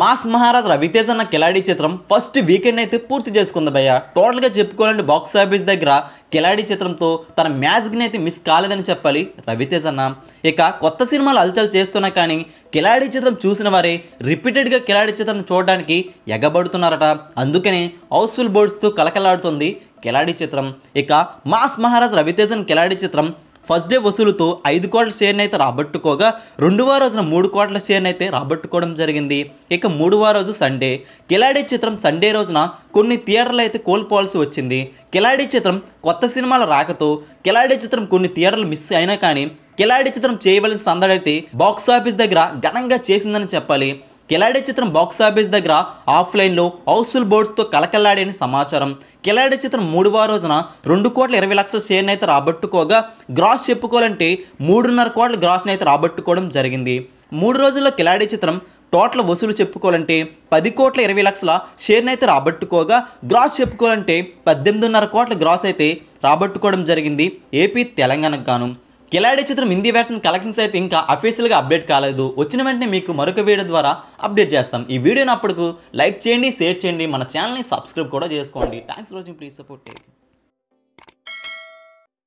mass Maharaj Raviteja అన్న కిలాడీ చిత్రం first weekend అయితే పూర్తి చేసుకుంది భయ్య టోటల్గా చెప్పుకోవాలంటే బాక్స్ ఆఫీస్ దగ్గర కిలాడీ చిత్రంతో తన మ్యాజిక్ని అయితే మిస్ కాలేదని చెప్పాలి రవితేజ అన్న ఇక కొత్త సినిమాలు అలచలు చేస్తున్నా కానీ కిలాడీ చిత్రం చూసిన వారే రిపీటెడ్గా కిలాడీ చిత్రం చూడడానికి ఎగబడుతున్నారట అందుకనే హౌస్ఫుల్ బోర్డ్స్తో కలకలాడుతుంది కిలాడీ చిత్రం ఇక మాస్ మహారాజ్ రవితేజన్ కిలాడీ చిత్రం ఫస్ట్ డే వసూలుతో ఐదు కోట్ల షేర్ని అయితే రాబట్టుకోగా రెండవ రోజున మూడు కోట్ల షేర్ని అయితే రాబట్టుకోవడం జరిగింది ఇక మూడవ రోజు సండే కిలాడీ చిత్రం సండే రోజున కొన్ని థియేటర్లు అయితే కోల్పోవాల్సి వచ్చింది కిలాడీ చిత్రం కొత్త సినిమాల రాకతో కిలాడీ చిత్రం కొన్ని థియేటర్లు మిస్ అయినా కానీ కిలాడీ చిత్రం చేయవలసిన సందడైతే బాక్సాఫీస్ దగ్గర ఘనంగా చేసిందని చెప్పాలి కిలాడి చిత్రం బాక్సాఫీస్ దగ్గర ఆఫ్లైన్లో హౌస్ఫుల్ బోర్డ్స్తో కలకల్లాడని సమాచారం కిలాడి చిత్రం మూడవ రోజున రెండు కోట్ల ఇరవై లక్షల షేర్ని అయితే రాబట్టుకోగా గ్రాస్ చెప్పుకోవాలంటే మూడున్నర కోట్ల గ్రాస్ని అయితే రాబట్టుకోవడం జరిగింది మూడు రోజుల్లో కిలాడి చిత్రం టోటల్ వసూలు చెప్పుకోవాలంటే పది కోట్ల ఇరవై లక్షల షేర్ని అయితే రాబట్టుకోగా గ్రాస్ చెప్పుకోవాలంటే పద్దెనిమిదిన్నర కోట్ల గ్రాస్ అయితే రాబట్టుకోవడం జరిగింది ఏపీ తెలంగాణకు గాను కిలాడి చిత్రం హిందీ వెర్షన్ కలెక్షన్స్ అయితే ఇంకా అఫీషియల్గా అప్డేట్ కాలేదు వచ్చిన వెంటనే మీకు మరొక వీడియో ద్వారా అప్డేట్ చేస్తాం ఈ వీడియోని అప్పటికు లైక్ చేయండి షేర్ చేయండి మన ఛానల్ని సబ్స్క్రైబ్ కూడా చేసుకోండి థ్యాంక్స్ రోజు ప్లీజ్ సపోర్ట్